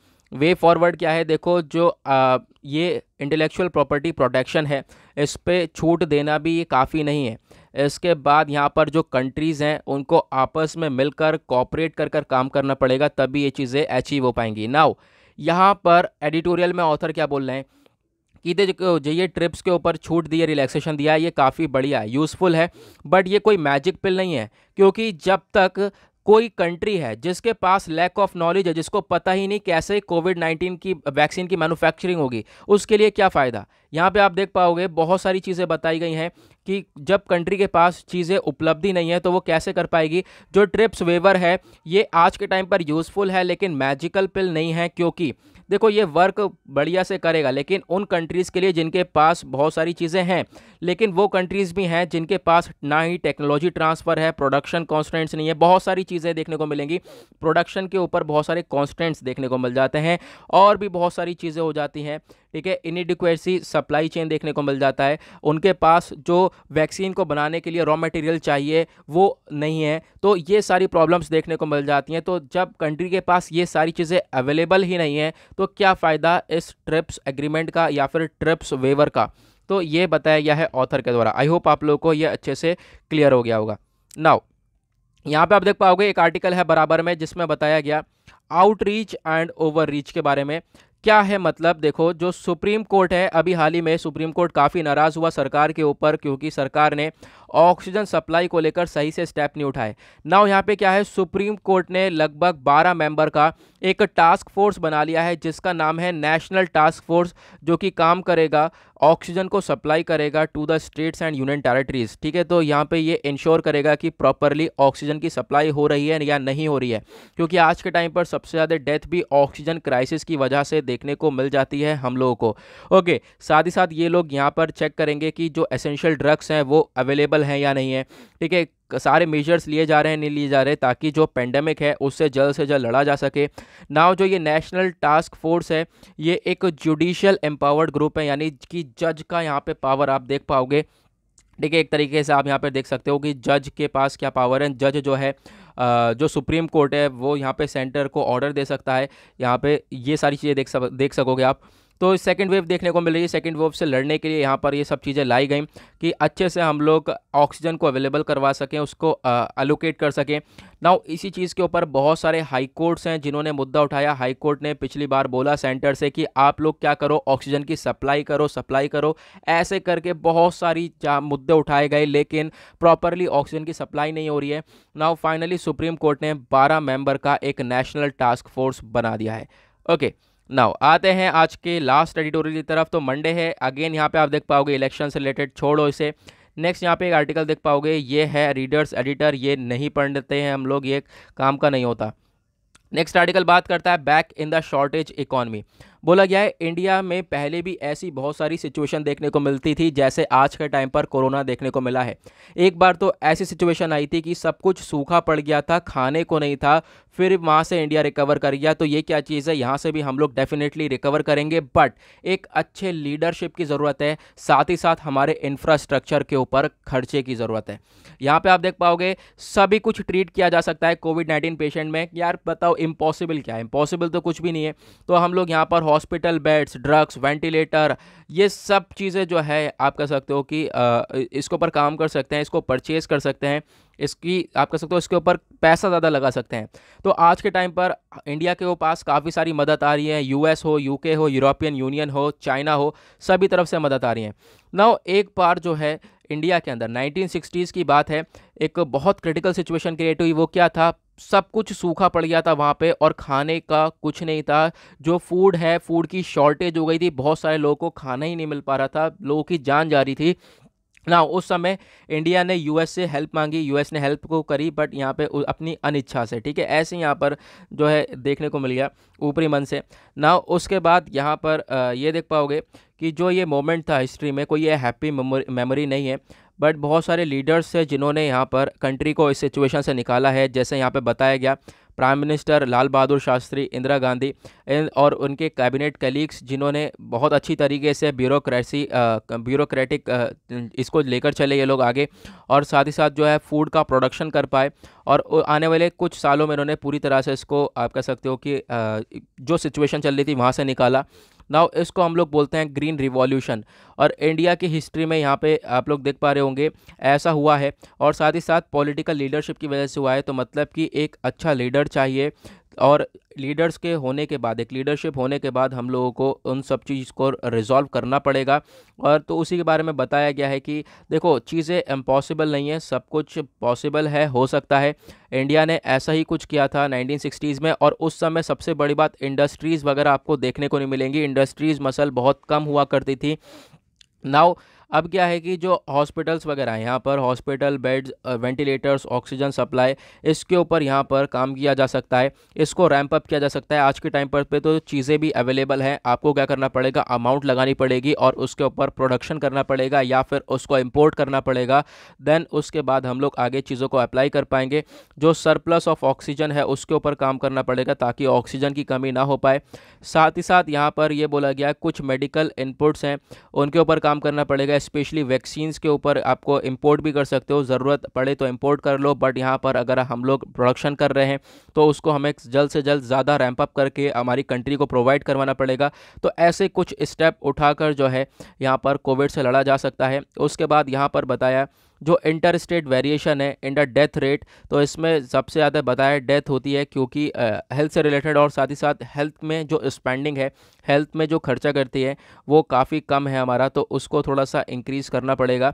वे फॉरवर्ड क्या है देखो जो आ, ये इंटेलेक्चुअल प्रॉपर्टी प्रोटेक्शन है इस पर छूट देना भी काफ़ी नहीं है इसके बाद यहाँ पर जो कंट्रीज़ हैं उनको आपस में मिलकर कॉपरेट कर कर काम करना पड़ेगा तभी ये चीज़ें अचीव हो पाएंगी नाउ यहाँ पर एडिटोरियल में ऑथर क्या बोल रहे हैं कि जो ये ट्रिप्स के ऊपर छूट दी है रिलैक्सेशन दिया है ये काफ़ी बढ़िया है यूज़फुल है बट ये कोई मैजिक पिल नहीं है क्योंकि जब तक कोई कंट्री है जिसके पास लैक ऑफ नॉलेज है जिसको पता ही नहीं कैसे कोविड 19 की वैक्सीन की मैन्युफैक्चरिंग होगी उसके लिए क्या फ़ायदा यहाँ पे आप देख पाओगे बहुत सारी चीज़ें बताई गई हैं कि जब कंट्री के पास चीज़ें उपलब्धि नहीं है तो वो कैसे कर पाएगी जो ट्रिप्स वेवर है ये आज के टाइम पर यूज़फुल है लेकिन मैजिकल पिल नहीं है क्योंकि देखो ये वर्क बढ़िया से करेगा लेकिन उन कंट्रीज़ के लिए जिनके पास बहुत सारी चीज़ें हैं लेकिन वो कंट्रीज़ भी हैं जिनके पास ना ही टेक्नोलॉजी ट्रांसफ़र है प्रोडक्शन कॉन्स्टेंट्स नहीं है बहुत सारी चीज़ें देखने को मिलेंगी प्रोडक्शन के ऊपर बहुत सारे कॉन्स्टेंट्स देखने को मिल जाते हैं और भी बहुत सारी चीज़ें हो जाती हैं ठीक है इनडिक्वेसी सप्लाई चेन देखने को मिल जाता है उनके पास जो वैक्सीन को बनाने के लिए रॉ मटेरियल चाहिए वो नहीं है तो ये सारी प्रॉब्लम्स देखने को मिल जाती हैं तो जब कंट्री के पास ये सारी चीज़ें अवेलेबल ही नहीं हैं तो क्या फ़ायदा इस ट्रिप्स एग्रीमेंट का या फिर ट्रिप्स वेवर का तो ये बताया गया है ऑथर के द्वारा आई होप आप लोगों को ये अच्छे से क्लियर हो गया होगा नाउ यहाँ पे आप देख पाओगे एक आर्टिकल है बराबर में जिसमें बताया गया आउटरीच एंड ओवररीच के बारे में क्या है मतलब देखो जो सुप्रीम कोर्ट है अभी हाल ही में सुप्रीम कोर्ट काफ़ी नाराज़ हुआ सरकार के ऊपर क्योंकि सरकार ने ऑक्सीजन सप्लाई को लेकर सही से स्टेप नहीं उठाए ना यहाँ पे क्या है सुप्रीम कोर्ट ने लगभग 12 मेंबर का एक टास्क फोर्स बना लिया है जिसका नाम है नेशनल टास्क फोर्स जो कि काम करेगा ऑक्सीजन को सप्लाई करेगा to the states and union territories ठीक है तो यहाँ पे ये इंश्योर करेगा कि प्रॉपरली ऑक्सीजन की सप्लाई हो रही है या नहीं हो रही है क्योंकि आज के टाइम पर सबसे ज़्यादा डेथ भी ऑक्सीजन क्राइसिस की वजह से देखने को मिल जाती है हम लोगों को ओके साथ ही साथ ये लोग यहाँ पर चेक करेंगे कि जो एसेंशियल ड्रग्स हैं वो अवेलेबल हैं या नहीं है ठीक है सारे मेजर्स लिए जा रहे हैं नहीं लिए जा रहे ताकि जो पेंडेमिक है उससे जल्द से जल्द लड़ा जा सके नाव जो ये नेशनल टास्क फोर्स है ये एक जुडिशल एम्पावर्ड ग्रुप है यानी कि जज का यहाँ पर पावर आप देख पाओगे ठीक है एक तरीके से आप यहाँ पर देख सकते हो कि जज के पास क्या पावर है जज जो है जो सुप्रीम कोर्ट है वो यहाँ पे सेंटर को ऑर्डर दे सकता है यहाँ पे ये सारी चीज़ें देख सक देख सकोगे आप तो सेकेंड वेव देखने को मिल रही है सेकेंड वेव से लड़ने के लिए यहाँ पर ये सब चीज़ें लाई गई कि अच्छे से हम लोग ऑक्सीजन को अवेलेबल करवा सकें उसको अलोकेट कर सकें नाउ इसी चीज़ के ऊपर बहुत सारे हाई कोर्ट्स हैं जिन्होंने मुद्दा उठाया हाई कोर्ट ने पिछली बार बोला सेंटर से कि आप लोग क्या करो ऑक्सीजन की सप्लाई करो सप्लाई करो ऐसे करके बहुत सारी मुद्दे उठाए गए लेकिन प्रॉपरली ऑक्सीजन की सप्लाई नहीं हो रही है नाउ फाइनली सुप्रीम कोर्ट ने बारह मेंबर का एक नेशनल टास्क फोर्स बना दिया है ओके okay. नाउ आते हैं आज के लास्ट एडिटोरियल की तरफ तो मंडे है अगेन यहाँ पे आप देख पाओगे इलेक्शन से रिलेटेड छोड़ो इसे नेक्स्ट यहाँ पे एक आर्टिकल देख पाओगे ये है रीडर्स एडिटर ये नहीं पढ़ते हैं हम लोग ये काम का नहीं होता नेक्स्ट आर्टिकल बात करता है back in the shortage economy बोला गया है इंडिया में पहले भी ऐसी बहुत सारी सिचुएशन देखने को मिलती थी जैसे आज के टाइम पर कोरोना देखने को मिला है एक बार तो ऐसी सिचुएशन आई थी कि सब कुछ सूखा पड़ गया था खाने को नहीं था फिर वहाँ से इंडिया रिकवर कर गया तो ये क्या चीज़ है यहाँ से भी हम लोग डेफिनेटली रिकवर करेंगे बट एक अच्छे लीडरशिप की ज़रूरत है साथ ही साथ हमारे इंफ्रास्ट्रक्चर के ऊपर खर्चे की ज़रूरत है यहाँ पे आप देख पाओगे सभी कुछ ट्रीट किया जा सकता है कोविड नाइन्टीन पेशेंट में यार बताओ इम्पॉसिबल क्या है इम्पॉसिबल तो कुछ भी नहीं है तो हम लोग यहाँ पर हॉस्पिटल बेड्स ड्रग्स वेंटिलेटर ये सब चीज़ें जो है आप कह सकते हो कि इसके ऊपर काम कर सकते हैं इसको परचेज कर सकते हैं इसकी आप कह सकते हो इसके ऊपर पैसा ज़्यादा लगा सकते हैं तो आज के टाइम पर इंडिया के वो पास काफ़ी सारी मदद आ रही है यूएस हो यूके हो यूरोपियन यूनियन हो चाइना हो सभी तरफ से मदद आ रही है नौ एक बार जो है इंडिया के अंदर 1960s की बात है एक बहुत क्रिटिकल सिचुएशन क्रिएट हुई वो क्या था सब कुछ सूखा पड़ गया था वहाँ पे और खाने का कुछ नहीं था जो फूड है फूड की शॉर्टेज हो गई थी बहुत सारे लोगों को खाना ही नहीं मिल पा रहा था लोगों की जान जा रही थी ना उस समय इंडिया ने यूएस से हेल्प मांगी यूएस ने हेल्प को करी बट यहाँ पे अपनी अनिच्छा से ठीक है ऐसे यहाँ पर जो है देखने को मिल गया ऊपरी मन से ना उसके बाद यहाँ पर ये देख पाओगे कि जो ये मोमेंट था हिस्ट्री में कोई ये हैप्पी मेमोरी नहीं है बट बहुत सारे लीडर्स हैं जिन्होंने यहाँ पर कंट्री को इस सिचुएशन से निकाला है जैसे यहाँ पर बताया गया प्राइम मिनिस्टर लाल बहादुर शास्त्री इंदिरा गांधी और उनके कैबिनेट कलीग्स जिन्होंने बहुत अच्छी तरीके से ब्यूरोक्रेसी ब्यूरोक्रेटिक इसको लेकर चले ये लोग आगे और साथ ही साथ जो है फूड का प्रोडक्शन कर पाए और आने वाले कुछ सालों में इन्होंने पूरी तरह से इसको आप कह सकते हो कि जो सिचुएशन चल रही थी वहाँ से निकाला नाउ इसको हम लोग बोलते हैं ग्रीन रिवॉल्यूशन और इंडिया की हिस्ट्री में यहाँ पे आप लोग देख पा रहे होंगे ऐसा हुआ है और साथ ही साथ पॉलिटिकल लीडरशिप की वजह से हुआ है तो मतलब कि एक अच्छा लीडर चाहिए और लीडर्स के होने के बाद एक लीडरशिप होने के बाद हम लोगों को उन सब चीज़ को रिजॉल्व करना पड़ेगा और तो उसी के बारे में बताया गया है कि देखो चीज़ें इम्पॉसिबल नहीं है सब कुछ पॉसिबल है हो सकता है इंडिया ने ऐसा ही कुछ किया था 1960s में और उस समय सबसे बड़ी बात इंडस्ट्रीज़ वगैरह आपको देखने को नहीं मिलेंगी इंडस्ट्रीज़ मसल बहुत कम हुआ करती थी नाउ अब क्या है कि जो हॉस्पिटल्स वगैरह हैं यहाँ पर hospital beds ventilators oxygen supply इसके ऊपर यहाँ पर काम किया जा सकता है इसको रैंप अप किया जा सकता है आज के टाइम पर पे तो चीज़ें भी अवेलेबल हैं आपको क्या करना पड़ेगा अमाउंट लगानी पड़ेगी और उसके ऊपर प्रोडक्शन करना पड़ेगा या फिर उसको इम्पोर्ट करना पड़ेगा देन उसके बाद हम लोग आगे चीज़ों को अप्लाई कर पाएंगे जो सरप्लस ऑफ ऑक्सीजन है उसके ऊपर काम करना पड़ेगा ताकि ऑक्सीजन की कमी ना हो पाए साथ ही साथ यहाँ पर ये बोला गया कुछ मेडिकल इनपुट्स हैं उनके ऊपर काम करना पड़ेगा स्पेशली वैक्सीन्स के ऊपर आपको इम्पोर्ट भी कर सकते हो ज़रूरत पड़े तो इम्पोर्ट कर लो बट यहाँ पर अगर हम लोग प्रोडक्शन कर रहे हैं तो उसको हमें जल्द से जल्द ज़्यादा रैंप अप करके हमारी कंट्री को प्रोवाइड करवाना पड़ेगा तो ऐसे कुछ स्टेप उठाकर जो है यहाँ पर कोविड से लड़ा जा सकता है उसके बाद यहाँ पर बताया जो इंटर स्टेट वेरिएशन है इंटर डेथ रेट तो इसमें सबसे ज़्यादा बताया डेथ होती है क्योंकि हेल्थ से रिलेटेड और साथ ही साथ हेल्थ में जो स्पेंडिंग है हेल्थ में जो खर्चा करती है वो काफ़ी कम है हमारा तो उसको थोड़ा सा इंक्रीज़ करना पड़ेगा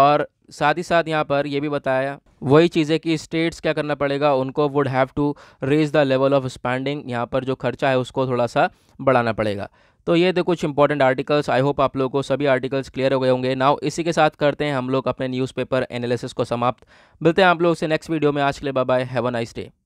और साथ ही साथ यहाँ पर ये भी बताया वही चीज़ें कि स्टेट्स क्या करना पड़ेगा उनको would have to raise the level of spending यहाँ पर जो खर्चा है उसको थोड़ा सा बढ़ाना पड़ेगा तो ये थे कुछ इंपॉर्टेंट आर्टिकल्स आई होप आप लोगों को सभी आर्टिकल्स क्लियर हो गए होंगे नाउ इसी के साथ करते हैं हम लोग अपने न्यूज़पेपर एनालिसिस को समाप्त मिलते हैं आप लोग से नेक्स्ट वीडियो में आज के लिए bye have a nice day